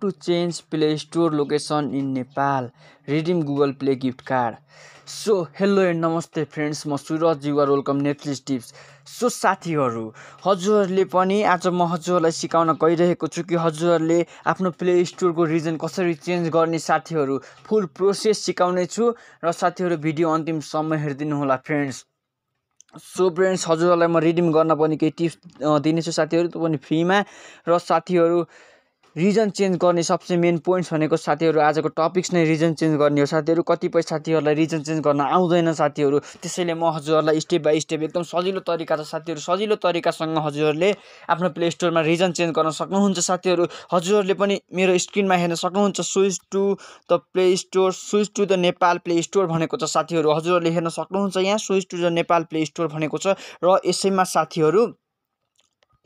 to change play store location in Nepal redeem Google play gift card so hello and नमस्ते friends म Suraj your welcome Netflix tips so साथीहरू हजुरहरूले पनि आज म हजुरहरूलाई सिकाउन गइरहेको छु कि हजुरहरूले आफ्नो प्ले स्टोरको रिजन कसरी चेन्ज गर्ने साथीहरू फुल प्रोसेस सिकाउने छु र साथीहरू भिडियो अन्तिमसम्म हेरिदिनुहोला फ्रेन्ड्स सो फ्रेन्ड्स हजुरहरूलाई म रिडिम गर्न पनि केही टिप्स दिनेछु साथीहरू त्यो पनि फ्रीमा र साथीहरू रिजन चेन्ज गर्ने सबसे मेन पोइन्ट्स भनेको साथीहरू आजको टपिक्स नै रिजन चेन्ज गर्ने हो साथीहरू कतिपय साथीहरूलाई रिजन चेन्ज गर्न आउँदैन साथीहरू त्यसैले म हजुरहरूलाई स्टेप बाई स्टेप एकदम सजिलो तरिका छ साथीहरू सजिलो तरिकासँग हजुरहरूले आफ्नो प्ले स्टोरमा रिजन चेन्ज गर्न सक्नुहुन्छ साथीहरू हजुरहरूले पनि मेरो स्क्रिनमा हेर्न सक्नुहुन्छ switch to the play store switch to the Nepal play store भनेको छ साथीहरू हजुरहरूले हेर्न सक्नुहुन्छ यहाँ switch to the Nepal play store भनेको छ र यसैमा साथीहरू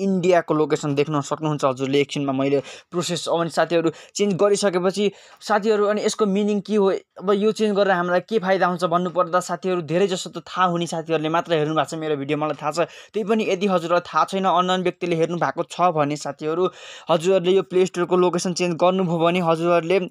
इन्डियाको लोकेसन देख्न सक्नुहुन्छ हजुरले एकछिनमा मैले प्रोसेस अब साथीहरू चेन्ज गरिसकेपछि साथीहरू अनि यसको मिनिङ के हो अब यो चेन्ज गरेर हामीलाई के फाइदा हुन्छ भन्नुपर्दा साथीहरू धेरै जस्तो त थाहा हुने साथीहरूले मात्र हेर्नु भएको छ मेरो भिडियो मलाई थाहा छ त्यही पनि यदि हजुरलाई थाहा छैन अनलाइन व्यक्तिले हेर्नु भएको छ भने साथीहरू हजुरहरूले यो प्ले स्टोरको लोकेसन चेन्ज गर्नुभयो भने हजुरहरूले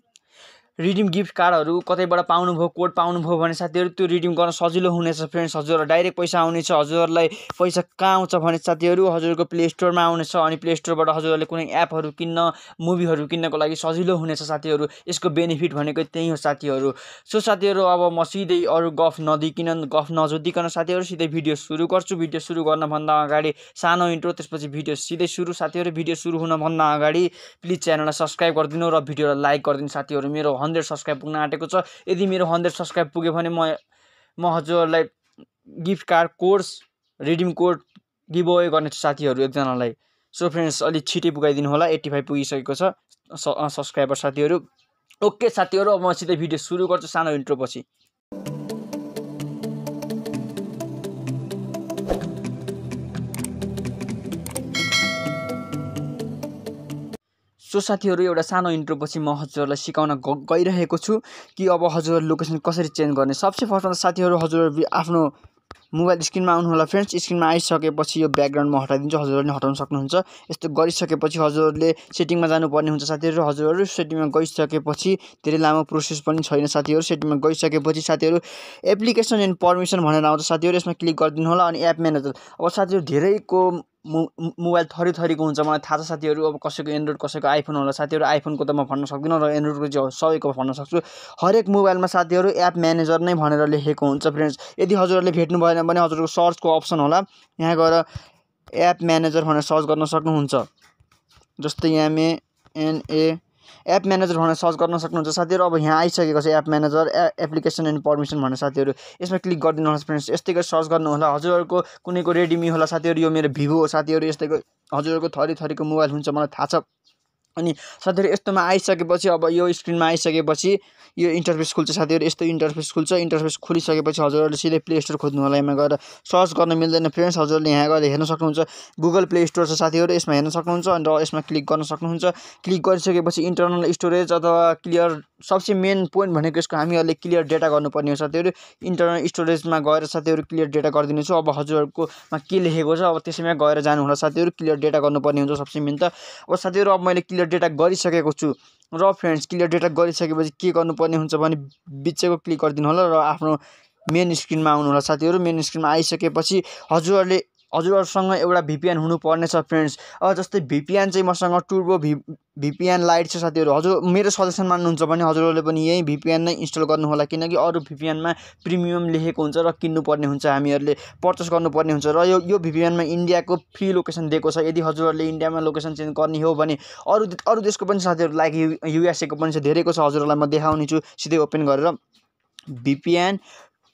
रिडिम गिफ्ट कार्डहरू कतैबाट पाउनुभयो कोड पाउनुभयो भने साथीहरू त्यो रिडिम गर्न सजिलो हुनेछ फ्रेन्ड्स हजुरहरू डाइरेक्ट पैसा आउनेछ हजुरहरूलाई पैसा कहाँ आउँछ भने साथीहरू हजुरको प्ले स्टोरमा आउनेछ अनि प्ले स्टोरबाट हजुरहरूले कुनै एपहरू किन्न मुभीहरू किन्नको लागि सजिलो हुनेछ साथीहरू यसको बेनिफिट भनेको त्यही हो साथीहरू सो साथीहरू अब म सिधै अरू गफ नदिकन गफ नजोदिकन साथीहरू सिधै भिडियो सुरु गर्छु भिडियो सुरु गर्नभन्दा अगाडि सानो इन्ट्रो त्यसपछि भिडियो सिधै सुरु साथीहरू भिडियो सुरु हुनभन्दा अगाडि प्लिज च्यानललाई सब्सक्राइब गरिदिनु र भिडियोलाई लाइक गरिदिनु साथीहरू मेरो हन्ड्रेड सब्सक्राइब पुग्न आँटेको छ यदि मेरो हन्ड्रेड सब्सक्राइब पुग्यो भने म म हजुरहरूलाई gift card course redeem code give गर्ने साथीहरू एकजनालाई सो फ्रेन्ड्स अलिक छिटै पुगाइदिनु होला एट्टी फाइभ पुगिसकेको छ सब्सक्राइबर साथीहरू ओके साथीहरू अब म सिधै भिडियो सुरु गर्छु सानो इन्ट्रो पछि सो साथीहरू एउटा सानो इन्ट्रो पछि म हजुरहरूलाई सिकाउन ग गइरहेको छु कि अब हजुरहरू लोकेसन कसरी चेन्ज गर्ने सबसे फर्स्टमा साथीहरू हजुरहरू आफ्नो मोबाइल स्क्रिनमा आउनु होला फ्रेन्ड्स स्क्रिनमा आइसकेपछि यो ब्याकग्राउन्ड म हटाइदिन्छु हजुरहरूले हटाउन सक्नुहुन्छ यस्तो गरिसकेपछि हजुरहरूले सेटिङमा जानुपर्ने हुन्छ साथीहरू हजुरहरू सेटिङमा गइसकेपछि धेरै लामो प्रोसेस पनि छैन साथीहरू सेटिङमा गइसकेपछि साथीहरू एप्लिकेसन एन्ड पर्मिसन भनेर आउँछ साथीहरू यसमा क्लिक गरिदिनु होला अनि एप म्यानेजर अब साथीहरू धेरैको मो मोबाइल थरी थरीको हुन्छ मलाई थाहा छ साथीहरू अब कसैको एन्ड्रोइड कसैको आइफोन होला साथीहरू आइफोनको त म भन्न सक्दिनँ र एन्ड्रोइडको चाहिँ सबैको भन्न सक्छु हरेक मोबाइलमा साथीहरू एप म्यानेजर नै भनेर लेखेको हुन्छ फ्रेन्ड्स यदि हजुरहरूले भेट्नु भएन भने हजुरको सर्चको अप्सन होला यहाँ गएर एप म्यानेजर भनेर सर्च गर्न सक्नुहुन्छ जस्तै एनए एप म्यानेजर भनेर सर्च गर्न सक्नुहुन्छ साथीहरू अब यहाँ आइसकेको छ app manager a application and permission भनेर साथीहरू यसमा क्लिक गरिदिनुहोस् फ्रेन्ड्स यस्तै गरी सर्च गर्नु होला हजुरहरूको कुनैको रेडमी होला साथीहरू यो मेरो भिभो हो साथीहरू यस्तैको हजुरहरूको थरी थरीको मोबाइल हुन्छ मलाई थाहा छ अनि साथीहरू यस्तोमा आइसकेपछि अब यो स्क्रिनमा आइसकेपछि यो इन्टरफेस खुल्छ साथीहरू यस्तो इन्टरफेस खुल्छ इन्टरफेस खोलिसकेपछि हजुरहरूले सिधै प्ले स्टोर खोज्नु होला यहाँ गएर सर्च गर्न मिल्दैन फ्रेन्ड्स हजुरहरूले यहाँ गएर हेर्न सक्नुहुन्छ गुगल प्ले स्टोर छ साथीहरू यसमा हेर्न सक्नुहुन्छ अन्त यसमा क्लिक गर्न सक्नुहुन्छ क्लिक गरिसकेपछि इन्टरनल स्टोरेज अथवा क्लियर सबसे मेन पोइन्ट भनेको यसको हामीहरूले क्लियर डेटा गर्नुपर्ने हुन्छ साथीहरू इन्टरनल स्टोरेजमा गएर साथीहरू क्लियर डेटा गरिदिनेछु अब हजुरहरूकोमा के लेखेको छ अब त्यसैमा गएर जानुहोला साथीहरू क्लियर डेटा गर्नुपर्ने हुन्छ सबसे मेन त अब साथीहरू अब मैले क्लियर डेटा गरिसकेको छु र फ्रेन्ड्स क्लियर डेटा गरिसकेपछि के गर्नुपर्ने हुन्छ भने बिचैको क्लिक गरिदिनु होला र आफ्नो मेन स्क्रिनमा आउनुहोला साथीहरू मेन स्क्रिनमा आइसकेपछि हजुरहरूले हजुरहरूसँग एउटा भिपिएन हुनुपर्नेछ फ्रेन्ड्स जस्तै भिपिएन चाहिँ मसँग टुर्बो भि भिपिएन लाइट छ साथीहरू हजुर मेरो सजेसन मान्नुहुन्छ भने हजुरहरूले पनि यही भिपिएन नै इन्स्टल गर्नुहोला किनकि अरू भिपिएनमा प्रिमियम लेखेको हुन्छ र किन्नुपर्ने हुन्छ हामीहरूले पर्चेस गर्नुपर्ने हुन्छ र यो यो भिपिएनमा इन्डियाको फ्री लोकेसन दिएको छ यदि हजुरहरूले इन्डियामा लोकेसन चेन्ज गर्ने हो भने अरू अरू देशको पनि साथीहरू लाइक यु युएसएको पनि छ धेरैको छ हजुरहरूलाई म देखाउने छु सिधै ओपन गरेर भिपिएन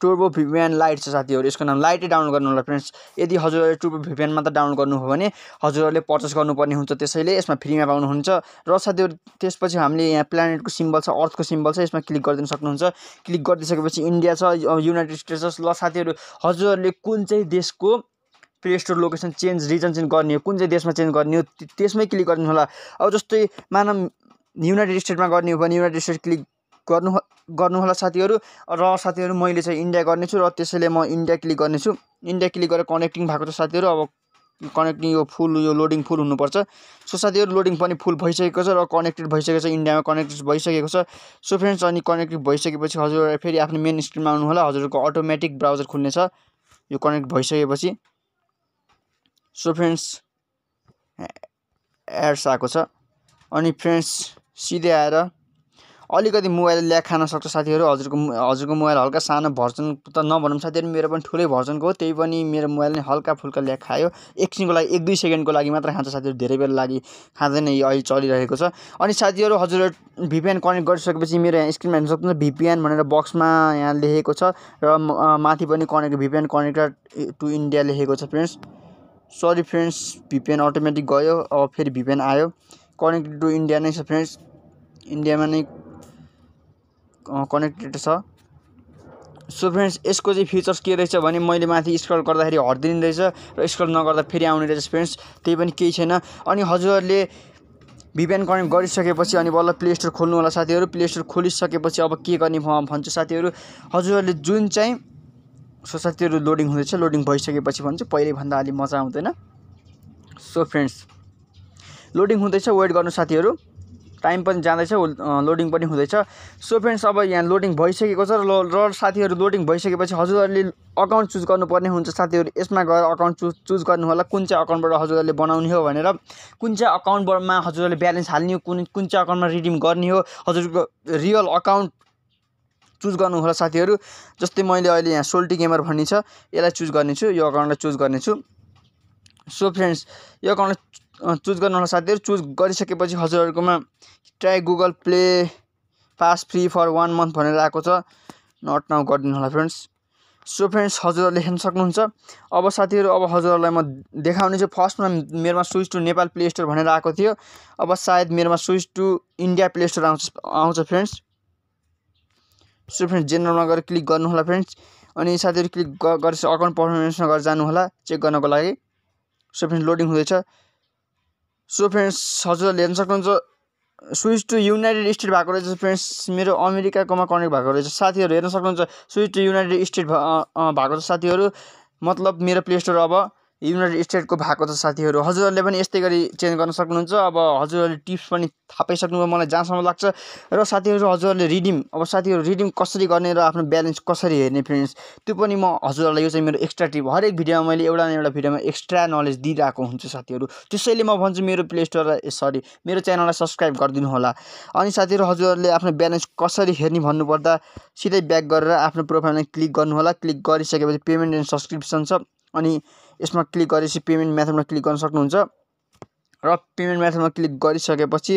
टर्बो भिपिएन लाइट छ साथीहरू यसको नाम लाइटै डाउनलोड गर्नु होला फ्रेन्ड्स यदि हजुरहरूले टर्बो भिपिएन मात्र डाउनलोड हो भने हजुरहरूले पर्चेस गर्नुपर्ने हुन्छ त्यसैले यसमा फ्रीमा पाउनुहुन्छ र साथीहरू त्यसपछि हामीले यहाँ प्लानेटको सिम्बल छ अर्थको सिम्बल छ यसमा क्लिक गरिदिनु सक्नुहुन्छ क्लिक गरिदिइसकेपछि इन्डिया छ युनाइटेड स्टेट्स छ ल साथीहरू हजुरहरूले कुन चाहिँ देशको play store location change region change गर्ने हो कुन चाहिँ देशमा चेन्ज गर्ने हो त्यसमै क्लिक गरिदिनु होला अब जस्तै मानव युनाइटेड स्टेटमा गर्ने हो भने युनाइटेड स्टेट क्लिक गर्नु गर्नुहोला साथीहरू र साथीहरू मैले चाहिँ इन्डिया गर्नेछु र त्यसैले म इन्डिया क्लिक गर्नेछु इन्डिया क्लिक गरेर कनेक्टिङ भएको छ साथीहरू अब कनेक्टिङ यो फुल यो लोडिङ फुल हुनुपर्छ सो साथीहरू लोडिङ पनि फुल भइसकेको छ र कनेक्टेड भइसकेको छ इन्डियामा कनेक्टेड भइसकेको छ सो फ्रेन्ड्स अनि कनेक्टेड भइसकेपछि हजुर फेरि आफ्नो मेन स्क्रिनमा आउनु होला हजुरको अटोमेटिक ब्राउजर खुल्नेछ यो कनेक्ट भइसकेपछि सो फ्रेन्ड्स एड्स आएको छ अनि फ्रेन्ड्स सिधै आएर अलिकति मोबाइल ल्याएर खान सक्छ साथीहरू हजुरको हजुरको मोबाइल हल्का सानो भर्जन त नभनौँ साथीहरू मेरो पनि ठुलै भर्जनको हो त्यही पनि मेरो मोबाइल नै हल्का फुल्का ल्याक खायो एकछिनको लागि एक दुई सेकेन्डको लागि मात्र खान्छ साथीहरू धेरै बेर लागि खाँदैन यो अहिले चलिरहेको छ अनि साथीहरू हजुर भिपिएन कनेक्ट गरिसकेपछि मेरो यहाँ स्क्रिनमा हेर्न सक्नुहुन्छ भिपिएन भनेर बक्समा यहाँ लेखेको छ र माथि पनि connect VPN connected to India लेखेको छ friends sorry friends VPN automatic गयो अब फेरि भिपिएन आयो कनेक्ट टु इन्डिया नै छ फ्रेन्ड्स इन्डियामा नै कनेक्टेड छ सो फ्रेन्ड्स यसको चाहिँ फिचर्स के रहेछ भने मैले माथि स्क्रल गर्दाखेरि हटिदिने रहेछ र स्क्रल नगर्दा फेरि आउने रहेछ फ्रेन्ड्स त्यही पनि केही छैन अनि हजुरहरूले भिपिएन कनेक्ट गरिसकेपछि अनि बल्ल प्ले स्टोर खोल्नु होला साथीहरू प्ले स्टोर खोलिसकेपछि अब के गर्ने भन्छ साथीहरू हजुरहरूले जुन चाहिँ सो साथीहरू लोडिङ हुँदैछ लोडिङ भइसकेपछि भन्छ पहिल्यैभन्दा अलि मजा आउँदैन सो फ्रेन्ड्स लोडिङ हुँदैछ वेट गर्नु साथीहरू टाइम पनि जाँदैछ लोडिङ पनि हुँदैछ सो फ्रेन्ड्स अब यहाँ लोडिङ भइसकेको छ र र साथीहरू लोडिङ भइसकेपछि हजुरहरूले अकाउन्ट चुज गर्नुपर्ने हुन्छ साथीहरू यसमा गएर अकाउन्ट चुज चुज गर्नु होला कुन चाहिँ अकाउन्टबाट हजुरहरूले बनाउने हो भनेर कुन चाहिँ अकाउन्टबाटमा हजुरहरूले ब्यालेन्स हाल्ने हो कुन कुन चाहिँ अकाउन्टमा रिडिम गर्ने हो हजुरको रियल अकाउन्ट चुज गर्नु होला साथीहरू जस्तै मैले अहिले यहाँ सोल्टी गेमर भन्ने छ यसलाई चुज गर्नेछु यो अकाउन्टलाई चुज गर्नेछु सो फ्रेन्ड्स यो अकाउन्ट चुज होला साथीहरू चुज गरिसकेपछि हजुरहरूकोमा try Google play pass free for one month भनेर आएको छ नट नाउ गरिदिनु होला फ्रेन्ड्स सो फ्रेन्ड्स हजुरहरूले हेर्न सक्नुहुन्छ अब साथीहरू अब हजुरहरूलाई म देखाउने चाहिँ फर्स्टमा मेरोमा switch to Nepal play store भनेर आएको थियो अब सायद मेरोमा switch to India play store आउँछ आउँछ फ्रेन्ड्स सो फ्रेन्ड्स जेनरलमा गएर क्लिक गर्नुहोला फ्रेन्ड्स अनि साथीहरू क्लिक गरेर अकाउन्ट पर्फर्मेन्समा गएर जानुहोला चेक गर्नको लागि सो फ्रेन्ड्स लोडिङ हुँदैछ सो फ्रेन्ड्स हजुरहरूले हेर्न सक्नुहुन्छ स्विच टु युनाइटेड स्टेट भएको रहेछ फ्रेन्ड्स मेरो अमेरिकाकोमा कनेक्ट भएको रहेछ साथीहरू हेर्न सक्नुहुन्छ स्विच टु युनाइटेड स्टेट भएको छ साथीहरू मतलब मेरो प्ले स्टोर अब युनाइटेड स्टेटको भएको छ साथीहरू हजुरहरूले पनि यस्तै गरी चेन्ज गर्न सक्नुहुन्छ अब हजुरहरूले टिप्स पनि थाहा पाइसक्नुभयो मलाई जहाँसम्म लाग्छ र साथीहरू हजुरहरूले रिडिम अब साथीहरू रिडिम कसरी गर्ने र आफ्नो ब्यालेन्स कसरी हेर्ने फ्रेन्ड्स त्यो पनि म हजुरहरूलाई यो चाहिँ मेरो एक्स्ट्रा टिप हरेक भिडियोमा मैले एउटा न एउटा भिडियोमा एक्स्ट्रा नलेज दिइरहेको हुन्छु साथीहरू त्यसैले म भन्छु मेरो प्ले स्टोरलाई सरी मेरो च्यानललाई सब्सक्राइब गरिदिनु होला अनि साथीहरू हजुरहरूले आफ्नो ब्यालेन्स कसरी हेर्ने भन्नुपर्दा सिधै ब्याक गरेर आफ्नो प्रोफाइलमा क्लिक गर्नुहोला क्लिक गरिसकेपछि पेमेन्ट एन्ड सब्सक्रिप्सन छ अनि यसमा क्लिक गरेपछि पेमेन्ट मेथडमा क्लिक गर्न सक्नुहुन्छ र पेमेन्ट मेथडमा क्लिक गरिसकेपछि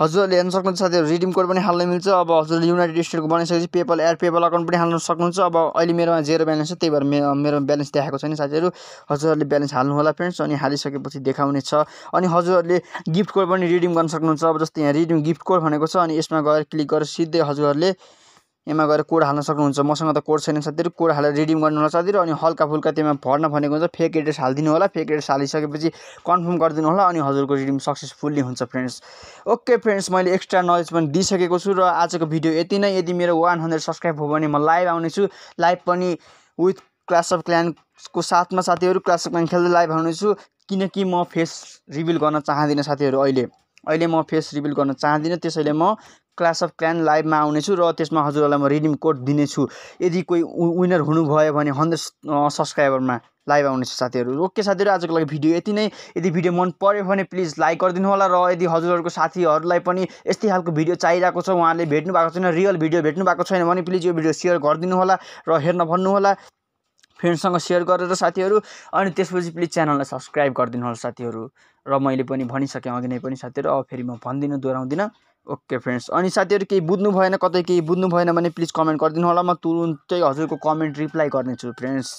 हजुरहरूले हेर्न सक्नुहुन्छ साथीहरू रिडिम कोड पनि हाल्न मिल्छ अब हजुरले युनाइटेड स्टेटको बनाइसकेपछि पेपल एयर पेपल अकाउन्ट पनि हाल्न सक्नुहुन्छ अब अहिले मेरोमा जेरो ब्यालेन्स छ त्यही भएर मे मेरो ब्यालेन्स देखाएको छैन साथीहरू हजुरहरूले ब्यालेन्स हाल्नु होला फ्रेन्ड्स अनि हालिसकेपछि देखाउने छ अनि हजुरहरूले गिफ्ट कोड पनि रिडिम गर्न सक्नुहुन्छ अब जस्तै यहाँ रिडिम गिफ्ट कोड भनेको छ अनि यसमा गएर क्लिक गरेर सिधै हजुरहरूले यसमा गएर कोड हाल्न सक्नुहुन्छ मसँग त कोड छैन साथीहरू कोड हालेर रिडिम गर्नु होला साथीहरू अनि हल्का फुल्का त्यहाँ भर्न भनेको हुन्छ फेक एड्रेस हालिदिनु होला फेक एड्रेस हालिसकेपछि कन्फर्म गरिदिनु होला अनि हजुरको रिडिम सक्सेसफुल्ली हुन्छ फ्रेन्ड्स ओके फ्रेन्ड्स मैले एक्स्ट्रा नलेज पनि दिइसकेको छु र आजको भिडियो यति नै यदि मेरो वान हन्ड्रेड सब्सक्राइब हो भने म लाइभ आउनेछु लाइभ पनि विथ क्लास अफ क्ल्यानको साथमा साथीहरू क्लास अफ क्ल्यान खेल्दै लाइभ आउनेछु किनकि म फेस रिभिल गर्न चाहदिनँ साथीहरू अहिले अहिले म फेस रिभिल गर्न चाहदिनँ त्यसैले म क्लास अफ क्लान लाइभमा आउनेछु र त्यसमा हजुरहरूलाई म रिडिम कोड दिनेछु यदि कोही विनर हुनुभयो भने हन्ड्रेड सब्सक्राइबरमा लाइभ आउनेछु साथीहरू ओके साथीहरू आजको लागि भिडियो यति नै यदि भिडियो मन पऱ्यो भने प्लिज लाइक गरिदिनु होला र यदि हजुरहरूको साथीहरूलाई पनि यस्तै खालको भिडियो चाहिरहेको छ उहाँहरूले भेट्नु भएको छैन रियल भिडियो भेट्नु भएको छैन भने प्लिज यो भिडियो सेयर गरिदिनु होला र हेर्न भन्नुहोला फ्रेन्डसँग सेयर गरेर साथीहरू अनि त्यसपछि प्लिज च्यानललाई सब्सक्राइब गरिदिनु होला साथीहरू र मैले पनि भनिसकेँ अघि नै पनि साथीहरू अब फेरि म भन्दिनँ दोहोऱ्याउँदिनँ ओके फ्रेन्ड्स अनि साथीहरू केही बुझ्नु भएन कतै केही बुझ्नु भएन भने प्लिज कमेन्ट गरिदिनु होला म तुरुन्तै हजुरको कमेन्ट रिप्लाई गर्नेछु फ्रेन्ड्स